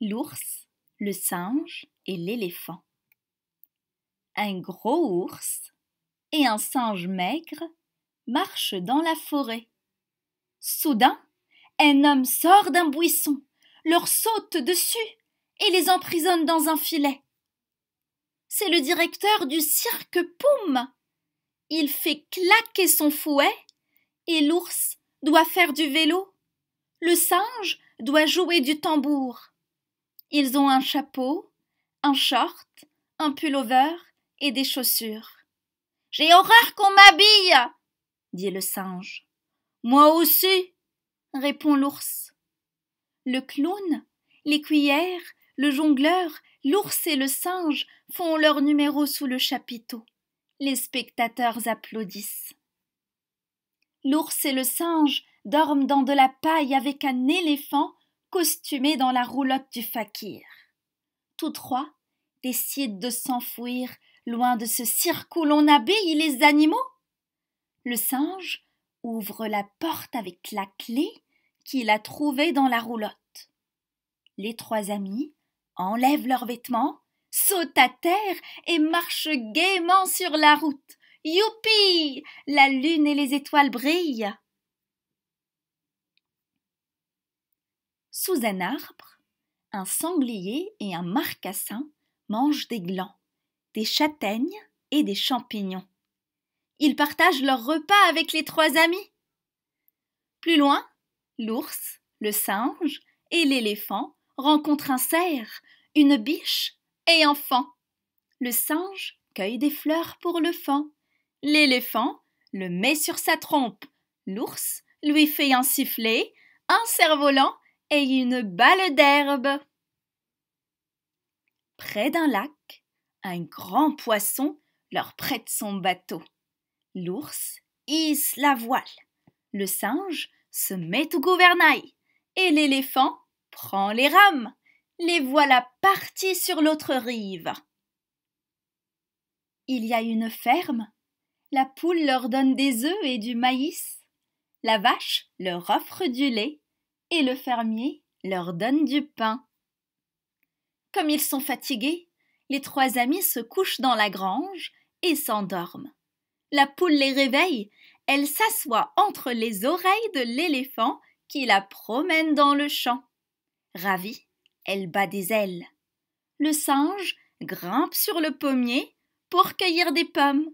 l'ours, le singe et l'éléphant. Un gros ours et un singe maigre marchent dans la forêt. Soudain, un homme sort d'un buisson, leur saute dessus et les emprisonne dans un filet. C'est le directeur du cirque Poum. Il fait claquer son fouet et l'ours doit faire du vélo. Le singe doit jouer du tambour. Ils ont un chapeau, un short, un pullover et des chaussures. J'ai horreur qu'on m'habille, dit le singe. Moi aussi, répond l'ours. Le clown, les cuillères, le jongleur, l'ours et le singe font leur numéro sous le chapiteau. Les spectateurs applaudissent. L'ours et le singe dorment dans de la paille avec un éléphant costumés dans la roulotte du fakir. Tous trois décident de s'enfouir loin de ce cirque où l'on habille les animaux. Le singe ouvre la porte avec la clé qu'il a trouvée dans la roulotte. Les trois amis enlèvent leurs vêtements, sautent à terre et marchent gaiement sur la route. Youpi La lune et les étoiles brillent. Sous un arbre, un sanglier et un marcassin mangent des glands, des châtaignes et des champignons. Ils partagent leur repas avec les trois amis. Plus loin, l'ours, le singe et l'éléphant rencontrent un cerf, une biche et un fan. Le singe cueille des fleurs pour le fan. L'éléphant le met sur sa trompe. L'ours lui fait un sifflet, un cerf-volant et une balle d'herbe. Près d'un lac, un grand poisson leur prête son bateau. L'ours hisse la voile, le singe se met au gouvernail et l'éléphant prend les rames. Les voilà partis sur l'autre rive. Il y a une ferme. La poule leur donne des œufs et du maïs. La vache leur offre du lait et le fermier leur donne du pain. Comme ils sont fatigués, les trois amis se couchent dans la grange et s'endorment. La poule les réveille, elle s'assoit entre les oreilles de l'éléphant qui la promène dans le champ. Ravie, elle bat des ailes. Le singe grimpe sur le pommier pour cueillir des pommes.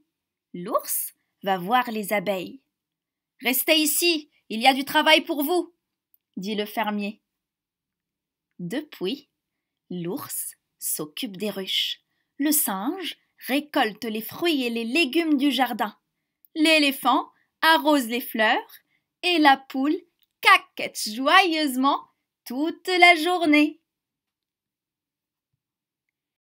L'ours va voir les abeilles. Restez ici, il y a du travail pour vous dit le fermier. Depuis, l'ours s'occupe des ruches, le singe récolte les fruits et les légumes du jardin, l'éléphant arrose les fleurs et la poule caquette joyeusement toute la journée.